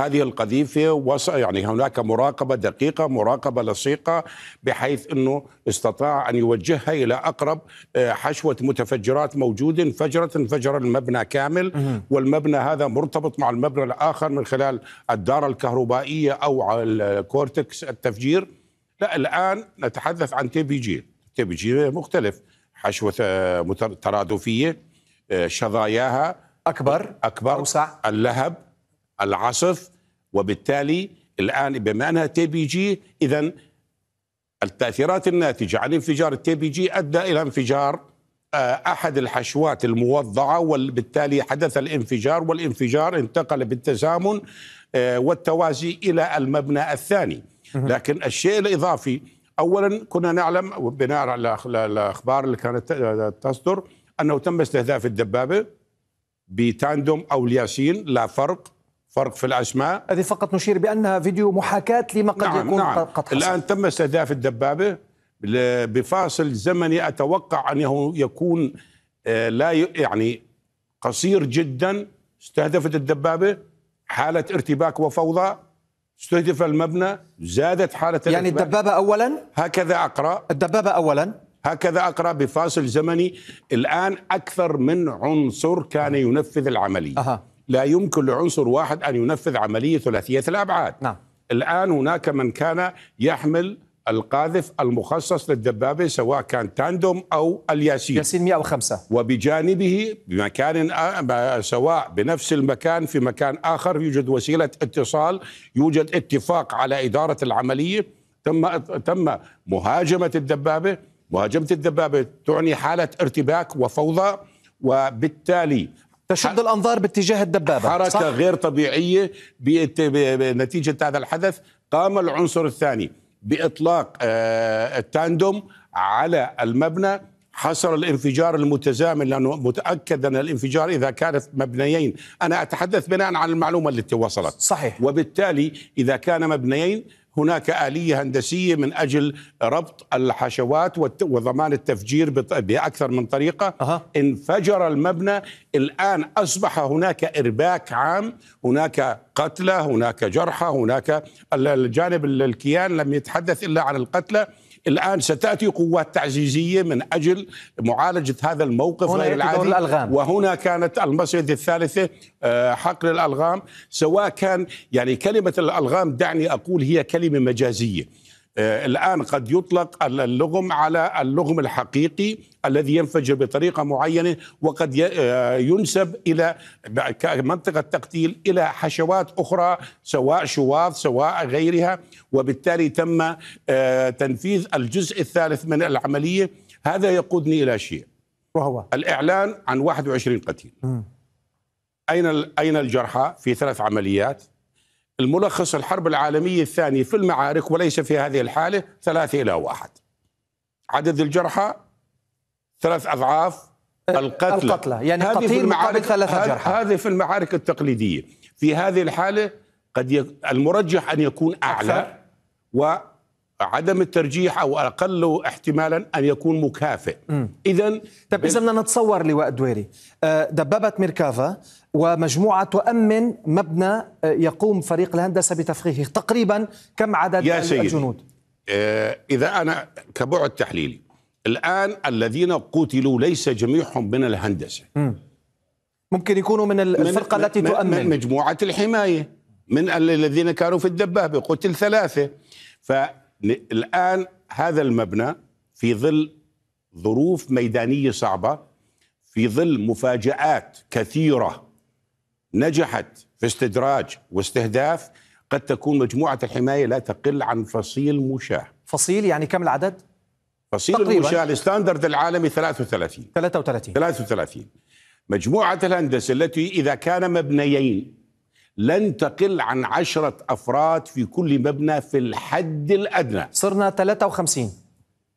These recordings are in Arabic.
هذه القذيفه وص... يعني هناك مراقبه دقيقه مراقبه لصيقه بحيث انه استطاع ان يوجهها الى اقرب آه، حشوه متفجرات موجودة انفجرت انفجر المبنى كامل والمبنى هذا مرتبط مع المبنى الاخر من خلال الدار الكهربائيه او الكورتكس التفجير لا الان نتحدث عن تي بي جي تي بي جي مختلف حشوه آه، ترادفيه آه، شظاياها اكبر اكبر اوسع اللهب العصف وبالتالي الان بما انها تي بي جي اذا التاثيرات الناتجه عن انفجار التي بي جي ادى الى انفجار آه، احد الحشوات الموضعه وبالتالي حدث الانفجار والانفجار انتقل بالتزامن آه، والتوازي الى المبنى الثاني لكن الشيء الاضافي اولا كنا نعلم بناء على الاخبار اللي كانت تصدر انه تم استهداف الدبابه بتاندوم او الياسين لا فرق فرق في الأسماء هذه فقط نشير بأنها فيديو محاكاة لما قد نعم يكون نعم. قد حصل الآن تم استهداف الدبابة بفاصل زمني أتوقع أنه يكون آه، لا يعني قصير جدا استهدفت الدبابة حالة ارتباك وفوضى استهدف المبنى زادت حالة يعني الارتباك. الدبابة أولا هكذا أقرأ الدبابة أولا هكذا اقرا بفاصل زمني الان اكثر من عنصر كان ينفذ العمليه أه. لا يمكن لعنصر واحد أن ينفذ عملية ثلاثية الأبعاد نعم. الآن هناك من كان يحمل القاذف المخصص للدبابة سواء كان تاندوم أو الياسين ياسين 105 وبجانبه بمكان سواء بنفس المكان في مكان آخر يوجد وسيلة اتصال يوجد اتفاق على إدارة العملية تم تم مهاجمة الدبابة مهاجمة الدبابة تعني حالة ارتباك وفوضى وبالتالي تشد الانظار باتجاه الدبابه حركه صح؟ غير طبيعيه نتيجه هذا الحدث قام العنصر الثاني باطلاق آه، التاندوم على المبنى حصل الانفجار المتزامن لانه متاكد ان الانفجار اذا كانت مبنيين انا اتحدث بناء على المعلومه التي وصلت صحيح وبالتالي اذا كان مبنيين هناك آلية هندسية من أجل ربط الحشوات وضمان التفجير بأكثر من طريقة أه. انفجر المبنى الآن أصبح هناك إرباك عام هناك قتلى هناك جرحى هناك الجانب الكيان لم يتحدث إلا عن القتلى الان ستاتي قوات تعزيزيه من اجل معالجه هذا الموقف غير العادي وهنا كانت المصيده الثالثه آه، حقل الالغام سواء كان يعني كلمه الالغام دعني اقول هي كلمه مجازيه آه، الآن قد يطلق اللغم على اللغم الحقيقي الذي ينفجر بطريقة معينة وقد آه، ينسب إلى منطقة تقتيل إلى حشوات أخرى سواء شواظ سواء غيرها وبالتالي تم آه، تنفيذ الجزء الثالث من العملية هذا يقودني إلى شيء وهو الإعلان عن 21 قتيل أين أين الجرحى في ثلاث عمليات الملخص الحرب العالمية الثانية في المعارك وليس في هذه الحالة ثلاثة إلى واحد عدد الجرحى ثلاث أضعاف القتلى القتلى يعني قتيل المعارك ثلاثة جرحى هذه في المعارك التقليدية في هذه الحالة قد المرجح أن يكون أعلى أكثر. عدم الترجيح او اقل احتمالا ان يكون مكافئ اذا طيب اذا بدنا نتصور لواء دويري آه، دبابه ميركافا ومجموعه تؤمن مبنى آه، يقوم فريق الهندسه بتفخيخه تقريبا كم عدد يا سيدي. الجنود آه، اذا انا كبعد تحليلي الان الذين قتلوا ليس جميعهم من الهندسه م. ممكن يكونوا من الفرقه من التي تؤمن مجموعه الحمايه من الذين كانوا في الدبابه قتل ثلاثه ف الآن هذا المبنى في ظل ظروف ميدانية صعبة في ظل مفاجآت كثيرة نجحت في استدراج واستهداف قد تكون مجموعة الحماية لا تقل عن فصيل مشاه فصيل يعني كم العدد؟ فصيل تقريبا. المشاه الستاندرد العالمي 33 33 33 مجموعة الهندسة التي إذا كان مبنيين لن تقل عن عشرة أفراد في كل مبنى في الحد الأدنى صرنا 53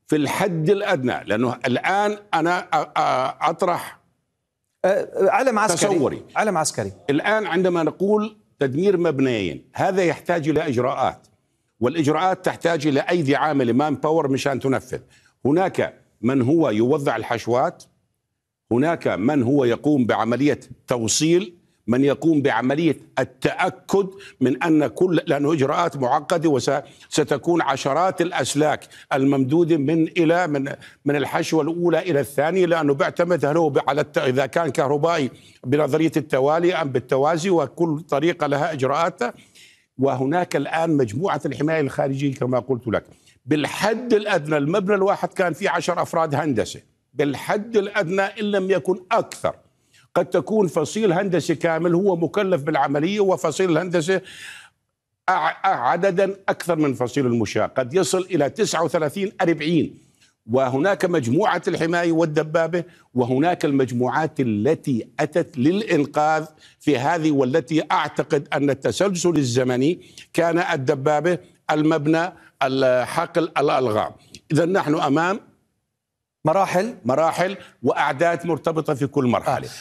في الحد الأدنى لأنه الآن أنا أطرح أه، علم عسكري تصوري علم عسكري الآن عندما نقول تدمير مبنيين هذا يحتاج إلى إجراءات والإجراءات تحتاج إلى أيدي عاملة مان باور مشان تنفذ هناك من هو يوضع الحشوات هناك من هو يقوم بعملية توصيل من يقوم بعملية التأكد من أن كل لأنه إجراءات معقدة وستكون عشرات الأسلاك الممدودة من إلى من من الحشوة الأولى إلى الثانية لأنه بيعتمد هل هو على الت... إذا كان كهربائي بنظرية التوالي أم بالتوازي وكل طريقة لها إجراءاتها وهناك الآن مجموعة الحماية الخارجية كما قلت لك بالحد الأدنى المبنى الواحد كان فيه عشر أفراد هندسة بالحد الأدنى إن لم يكن أكثر قد تكون فصيل هندسي كامل هو مكلف بالعملية وفصيل الهندسة عددا أكثر من فصيل المشاة قد يصل إلى 39 40 وهناك مجموعة الحماية والدبابة وهناك المجموعات التي أتت للإنقاذ في هذه والتي أعتقد أن التسلسل الزمني كان الدبابة المبنى الحقل الألغام إذا نحن أمام مراحل مراحل واعداد مرتبطه في كل مرحله آه.